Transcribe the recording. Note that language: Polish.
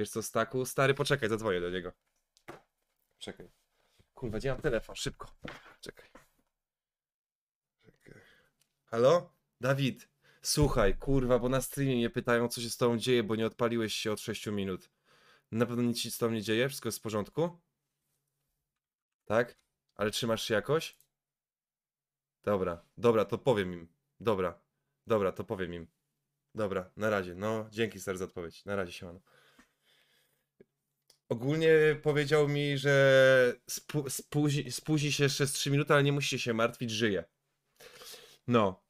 Wiesz co, Staku? Stary, poczekaj, zadzwonię do niego. Czekaj. Kurwa, gdzie mam telefon? Szybko. Czekaj. Czekaj. Halo? Dawid, słuchaj, kurwa, bo na streamie mnie pytają, co się z tobą dzieje, bo nie odpaliłeś się od 6 minut. Na pewno nic się z tobą nie dzieje? Wszystko jest w porządku? Tak? Ale trzymasz się jakoś? Dobra, dobra, to powiem im. Dobra, dobra, to powiem im. Dobra, na razie. No, dzięki ser za odpowiedź. Na razie, siemano. Ogólnie powiedział mi, że spu, się jeszcze z 3 minuty, ale nie musicie się martwić, żyje. No.